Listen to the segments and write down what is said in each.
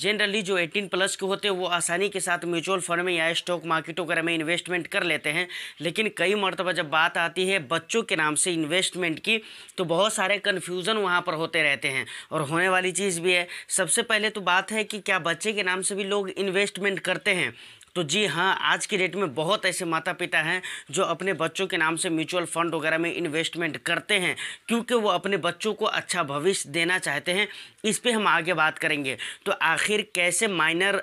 generally जो 18 plus के होते हैं वो आसानी के साथ म्यूचुअल फंड में या स्टॉक मार्केट वगैरह में इन्वेस्टमेंट कर लेते हैं लेकिन कई मरतबा जब बात आती है बच्चों के नाम से इन्वेस्टमेंट की तो बहुत सारे कन्फ्यूज़न वहाँ पर होते रहते हैं और होने वाली चीज़ भी है सबसे पहले तो बात है कि क्या बच्चे के नाम से भी लोग इन्वेस्टमेंट करते हैं तो जी हाँ आज की डेट में बहुत ऐसे माता पिता हैं जो अपने बच्चों के नाम से म्यूचुअल फंड वगैरह में इन्वेस्टमेंट करते हैं क्योंकि वो अपने बच्चों को अच्छा भविष्य देना चाहते हैं इस पर हम आगे बात करेंगे तो आखिर कैसे माइनर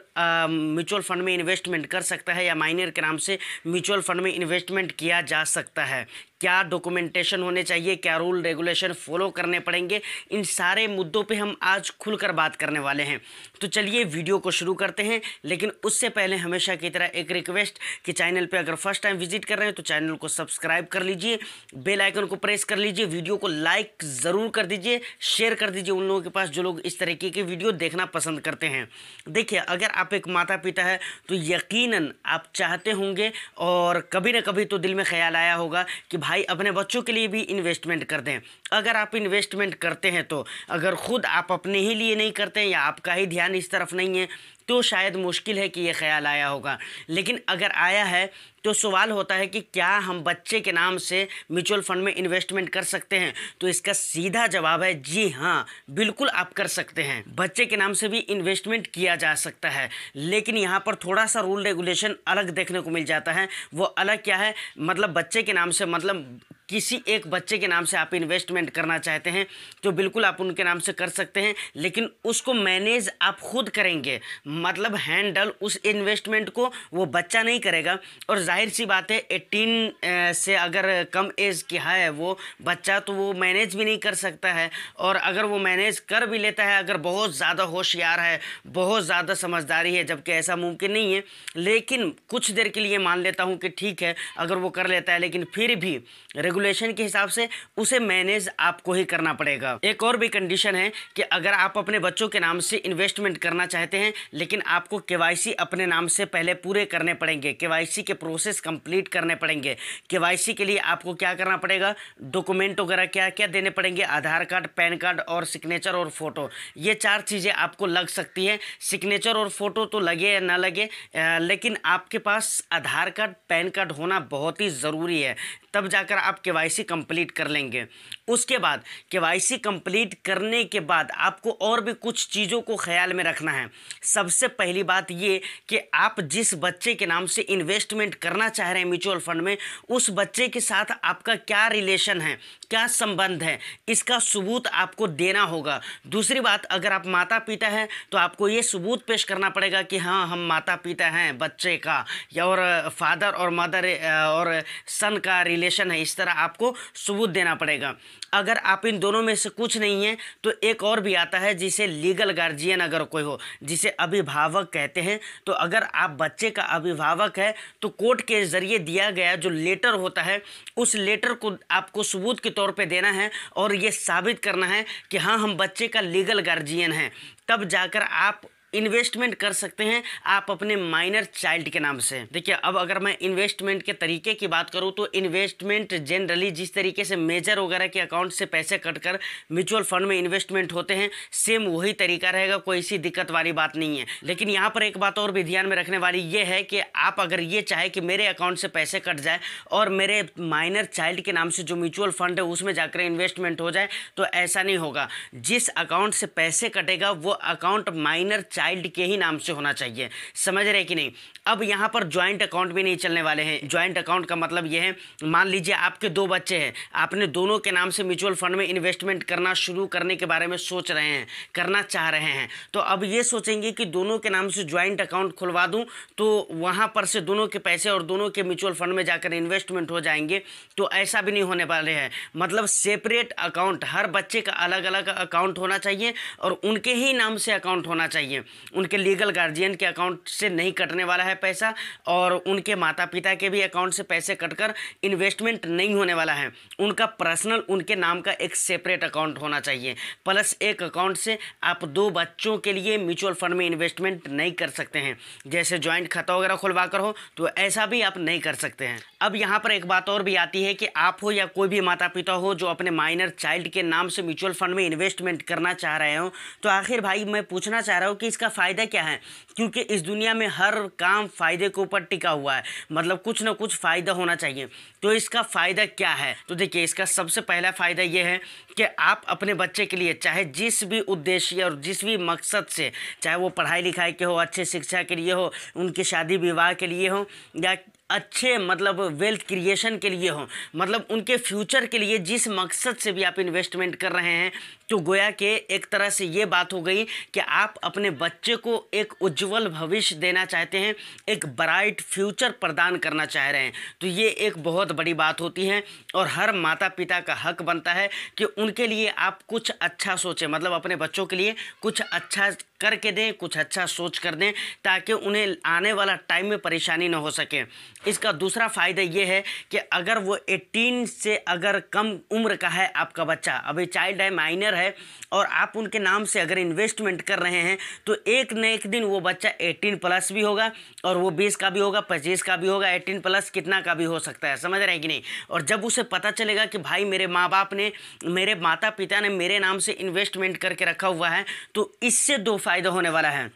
म्यूचुअल फंड में इन्वेस्टमेंट कर सकता है या माइनर के नाम से म्यूचुअल फंड में इन्वेस्टमेंट किया जा सकता है क्या डॉक्यूमेंटेशन होने चाहिए क्या रूल रेगुलेशन फॉलो करने पड़ेंगे इन सारे मुद्दों पे हम आज खुलकर बात करने वाले हैं तो चलिए वीडियो को शुरू करते हैं लेकिन उससे पहले हमेशा की तरह एक रिक्वेस्ट कि चैनल पे अगर फर्स्ट टाइम विजिट कर रहे हैं तो चैनल को सब्सक्राइब कर लीजिए बेलाइकन को प्रेस कर लीजिए वीडियो को लाइक ज़रूर कर दीजिए शेयर कर दीजिए उन लोगों के पास जो लोग इस तरीके की वीडियो देखना पसंद करते हैं देखिए अगर आप एक माता पिता है तो यकीनन आप चाहते होंगे और कभी ना कभी तो दिल में ख्याल आया होगा कि भाई भाई अपने बच्चों के लिए भी इन्वेस्टमेंट कर दें अगर आप इन्वेस्टमेंट करते हैं तो अगर खुद आप अपने ही लिए नहीं करते हैं या आपका ही ध्यान इस तरफ नहीं है तो शायद मुश्किल है कि ये ख्याल आया होगा लेकिन अगर आया है तो सवाल होता है कि क्या हम बच्चे के नाम से म्यूचुअल फंड में इन्वेस्टमेंट कर सकते हैं तो इसका सीधा जवाब है जी हाँ बिल्कुल आप कर सकते हैं बच्चे के नाम से भी इन्वेस्टमेंट किया जा सकता है लेकिन यहाँ पर थोड़ा सा रूल रेगुलेशन अलग देखने को मिल जाता है वो अलग क्या है मतलब बच्चे के नाम से मतलब किसी एक बच्चे के नाम से आप इन्वेस्टमेंट करना चाहते हैं तो बिल्कुल आप उनके नाम से कर सकते हैं लेकिन उसको मैनेज आप खुद करेंगे मतलब हैंडल उस इन्वेस्टमेंट को वो बच्चा नहीं करेगा और जाहिर सी बात है एटीन से अगर कम एज की है वो बच्चा तो वो मैनेज भी नहीं कर सकता है और अगर वो मैनेज कर भी लेता है अगर बहुत ज़्यादा होशियार है बहुत ज़्यादा समझदारी है जबकि ऐसा मुमकिन नहीं है लेकिन कुछ देर के लिए मान लेता हूँ कि ठीक है अगर वो कर लेता है लेकिन फिर भी रेगुलर रेगुलेशन के हिसाब से उसे मैनेज आपको ही करना पड़ेगा एक और भी कंडीशन है कि अगर आप अपने बच्चों के नाम से इन्वेस्टमेंट करना चाहते हैं लेकिन आपको के अपने नाम से पहले पूरे करने पड़ेंगे के के प्रोसेस कंप्लीट करने पड़ेंगे के के लिए आपको क्या करना पड़ेगा डॉक्यूमेंट वगैरह क्या क्या देने पड़ेंगे आधार कार्ड पैन कार्ड और सिग्नेचर और फोटो ये चार चीज़ें आपको लग सकती हैं सिग्नेचर और फोटो तो लगे या ना लगे लेकिन आपके पास आधार कार्ड पैन कार्ड होना बहुत ही ज़रूरी है तब जाकर आप के वाई सी कंप्लीट कर लेंगे उसके बाद के वाई सी कंप्लीट करने के बाद आपको और भी कुछ चीज़ों को ख्याल में रखना है सबसे पहली बात ये कि आप जिस बच्चे के नाम से इन्वेस्टमेंट करना चाह रहे हैं म्यूचुअल फंड में उस बच्चे के साथ आपका क्या रिलेशन है क्या संबंध है इसका सबूत आपको देना होगा दूसरी बात अगर आप माता पिता हैं तो आपको ये सबूत पेश करना पड़ेगा कि हाँ हम माता पिता हैं बच्चे का या और फादर और मदर और सन का रिले रिलेशन है इस तरह आपको सबूत देना पड़ेगा अगर आप इन दोनों में से कुछ नहीं है तो एक और भी आता है जिसे लीगल गार्जियन अगर कोई हो जिसे अभिभावक कहते हैं तो अगर आप बच्चे का अभिभावक है तो कोर्ट के ज़रिए दिया गया जो लेटर होता है उस लेटर को आपको सबूत के तौर पर देना है और ये साबित करना है कि हाँ हम बच्चे का लीगल गार्जियन हैं तब जाकर आप इन्वेस्टमेंट कर सकते हैं आप अपने माइनर चाइल्ड के नाम से देखिए अब अगर मैं इन्वेस्टमेंट के तरीके की बात करूँ तो इन्वेस्टमेंट जनरली जिस तरीके से मेजर वगैरह के अकाउंट से पैसे कटकर म्यूचुअल फंड में इन्वेस्टमेंट होते हैं सेम वही तरीका रहेगा कोई सी दिक्कत वाली बात नहीं है लेकिन यहाँ पर एक बात और भी ध्यान में रखने वाली ये है कि आप अगर ये चाहे कि मेरे अकाउंट से पैसे कट जाए और मेरे माइनर चाइल्ड के नाम से जो म्यूचुअल फंड है उसमें जाकर इन्वेस्टमेंट हो जाए तो ऐसा नहीं होगा जिस अकाउंट से पैसे कटेगा वो अकाउंट माइनर चाइल्ड चाइल्ड के ही नाम से होना चाहिए समझ रहे कि नहीं अब यहाँ पर ज्वाइंट अकाउंट भी नहीं चलने वाले हैं ज्वाइंट अकाउंट का मतलब ये है मान लीजिए आपके दो बच्चे हैं आपने दोनों के नाम से म्यूचुअल फंड में इन्वेस्टमेंट करना शुरू करने के बारे में सोच रहे हैं करना चाह रहे हैं तो अब ये सोचेंगे कि दोनों के नाम से ज्वाइंट अकाउंट खुलवा दूँ तो वहाँ पर से दोनों के पैसे और दोनों के म्यूचुअल फंड में जाकर इन्वेस्टमेंट हो जाएंगे तो ऐसा भी नहीं होने वाले हैं मतलब सेपरेट अकाउंट हर बच्चे का अलग अलग अकाउंट होना चाहिए और उनके ही नाम से अकाउंट होना चाहिए उनके लीगल गार्जियन के अकाउंट से नहीं कटने वाला है पैसा और उनके माता पिता के भी अकाउंट से पैसे कटकर इन्वेस्टमेंट नहीं होने वाला है उनका पर्सनल उनके नाम का एक सेपरेट अकाउंट होना चाहिए प्लस एक अकाउंट से आप दो बच्चों के लिए म्यूचुअल फंड में इन्वेस्टमेंट नहीं कर सकते हैं जैसे ज्वाइंट खाता वगैरह खुलवा कर हो तो ऐसा भी आप नहीं कर सकते हैं अब यहाँ पर एक बात और भी आती है कि आप हो या कोई भी माता पिता हो जो अपने माइनर चाइल्ड के नाम से म्यूचुअल फंड में इन्वेस्टमेंट करना चाह रहे हो तो आखिर भाई मैं पूछना चाह रहा हूँ कि इसका इसका फ़ायदा क्या है क्योंकि इस दुनिया में हर काम फ़ायदे के ऊपर टिका हुआ है मतलब कुछ ना कुछ फ़ायदा होना चाहिए तो इसका फ़ायदा क्या है तो देखिए इसका सबसे पहला फ़ायदा ये है कि आप अपने बच्चे के लिए चाहे जिस भी उद्देश्य और जिस भी मकसद से चाहे वो पढ़ाई लिखाई के हो अच्छे शिक्षा के लिए हो उनकी शादी विवाह के लिए हो या अच्छे मतलब वेल्थ क्रिएशन के लिए हों मतलब उनके फ्यूचर के लिए जिस मकसद से भी आप इन्वेस्टमेंट कर रहे हैं तो गोया के एक तरह से ये बात हो गई कि आप अपने बच्चे को एक उज्जवल भविष्य देना चाहते हैं एक ब्राइट फ्यूचर प्रदान करना चाह रहे हैं तो ये एक बहुत बड़ी बात होती है और हर माता पिता का हक बनता है कि उनके लिए आप कुछ अच्छा सोचें मतलब अपने बच्चों के लिए कुछ अच्छा करके दें कुछ अच्छा सोच कर दें ताकि उन्हें आने वाला टाइम में परेशानी ना हो सके इसका दूसरा फ़ायदा ये है कि अगर वो एटीन से अगर कम उम्र का है आपका बच्चा अभी चाइल्ड है माइनर है और आप उनके नाम से अगर इन्वेस्टमेंट कर रहे हैं तो एक न एक दिन वो बच्चा एटीन प्लस भी होगा और वो बीस का भी होगा पच्चीस का भी होगा एटीन प्लस कितना का भी हो सकता है समझ रहे हैं कि नहीं और जब उसे पता चलेगा कि भाई मेरे माँ बाप ने मेरे माता पिता ने मेरे नाम से इन्वेस्टमेंट करके रखा हुआ है तो इससे दो फायदे फ़ायदा होने वाला है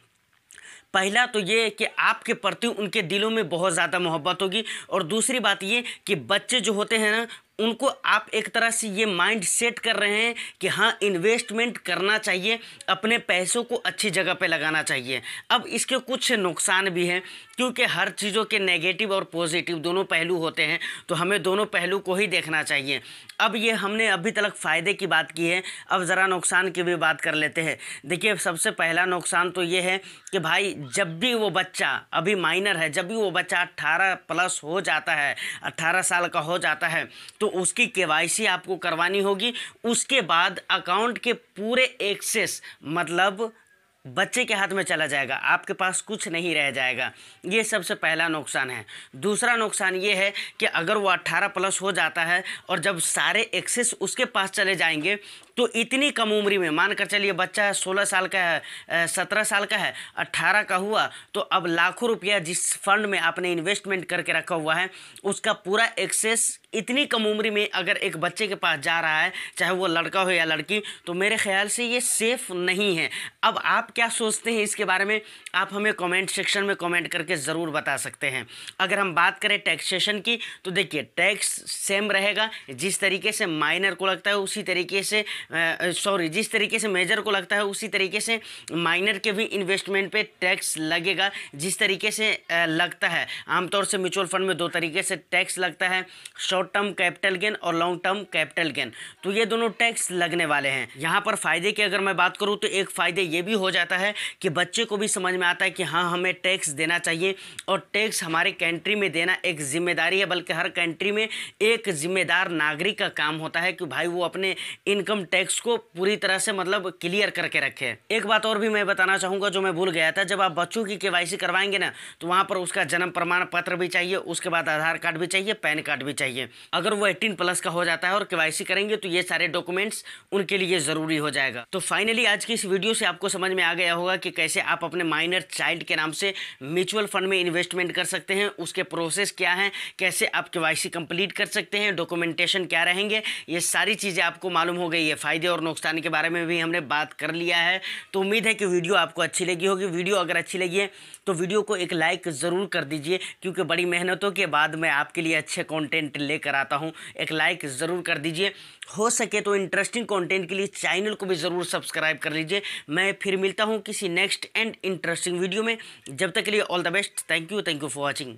पहला तो ये कि आपके प्रति उनके दिलों में बहुत ज़्यादा मोहब्बत होगी और दूसरी बात ये कि बच्चे जो होते हैं ना उनको आप एक तरह से ये माइंड सेट कर रहे हैं कि हाँ इन्वेस्टमेंट करना चाहिए अपने पैसों को अच्छी जगह पे लगाना चाहिए अब इसके कुछ नुकसान भी हैं क्योंकि हर चीज़ों के नेगेटिव और पॉजिटिव दोनों पहलू होते हैं तो हमें दोनों पहलू को ही देखना चाहिए अब ये हमने अभी तक फ़ायदे की बात की है अब ज़रा नुकसान की भी बात कर लेते हैं देखिए सबसे पहला नुकसान तो ये है कि भाई जब भी वो बच्चा अभी माइनर है जब भी वो बच्चा अट्ठारह प्लस हो जाता है अट्ठारह साल का हो जाता है तो तो उसकी के आपको करवानी होगी उसके बाद अकाउंट के पूरे एक्सेस मतलब बच्चे के हाथ में चला जाएगा आपके पास कुछ नहीं रह जाएगा ये सबसे पहला नुकसान है दूसरा नुकसान ये है कि अगर वो 18 प्लस हो जाता है और जब सारे एक्सेस उसके पास चले जाएंगे तो इतनी कम उम्री में मानकर चलिए बच्चा है सोलह साल का है सत्रह साल का है अट्ठारह का हुआ तो अब लाखों रुपया जिस फंड में आपने इन्वेस्टमेंट करके रखा हुआ है उसका पूरा एक्सेस इतनी कम उम्र में अगर एक बच्चे के पास जा रहा है चाहे वो लड़का हो या लड़की तो मेरे ख्याल से ये सेफ़ नहीं है अब आप क्या सोचते हैं इसके बारे में आप हमें कमेंट सेक्शन में कमेंट करके ज़रूर बता सकते हैं अगर हम बात करें टैक्सेशन की तो देखिए टैक्स सेम रहेगा जिस तरीके से माइनर को लगता है उसी तरीके से सॉरी जिस तरीके से मेजर को लगता है उसी तरीके से माइनर के भी इन्वेस्टमेंट पर टैक्स लगेगा जिस तरीके से लगता है आमतौर से म्यूचुअल फंड में दो तरीके से टैक्स लगता है शॉर्ट टर्म कैपिटल गेन और लॉन्ग टर्म कैपिटल गेन तो ये दोनों टैक्स लगने वाले हैं यहाँ पर फ़ायदे की अगर मैं बात करूँ तो एक फ़ायदे ये भी हो जाता है कि बच्चे को भी समझ में आता है कि हाँ हमें टैक्स देना चाहिए और टैक्स हमारे कंट्री में देना एक जिम्मेदारी है बल्कि हर कंट्री में एक जिम्मेदार नागरिक का काम होता है कि भाई वो अपने इनकम टैक्स को पूरी तरह से मतलब क्लियर करके रखे एक बात और भी मैं बताना चाहूँगा जो मैं भूल गया था जब आप बच्चों की के करवाएंगे ना तो वहाँ पर उसका जन्म प्रमाण पत्र भी चाहिए उसके बाद आधार कार्ड भी चाहिए पैन कार्ड भी चाहिए हैं अगर वो 18 प्लस का हो जाता है और केवाईसी करेंगे तो ये सारे डॉक्यूमेंट्स उनके लिए ज़रूरी हो जाएगा तो फाइनली आज की इस वीडियो से आपको समझ में आ गया होगा कि कैसे आप अपने माइनर चाइल्ड के नाम से म्यूचुअल फंड में इन्वेस्टमेंट कर सकते हैं उसके प्रोसेस क्या है कैसे आप के कंप्लीट कर सकते हैं डॉक्यूमेंटेशन क्या रहेंगे ये सारी चीज़ें आपको मालूम हो गई है फ़ायदे और नुकसान के बारे में भी हमने बात कर लिया है तो उम्मीद है कि वीडियो आपको अच्छी लगी होगी वीडियो अगर अच्छी लगी है तो वीडियो को एक लाइक ज़रूर कर दीजिए क्योंकि बड़ी मेहनतों के बाद मैं आपके लिए अच्छे कॉन्टेंट ले लेकर आता हूँ एक लाइक ज़रूर कर दीजिए हो सके तो इंटरेस्टिंग कंटेंट के लिए चैनल को भी ज़रूर सब्सक्राइब कर लीजिए मैं फिर मिलता हूँ किसी नेक्स्ट एंड इंटरेस्टिंग वीडियो में जब तक के लिए all the best thank you thank you for watching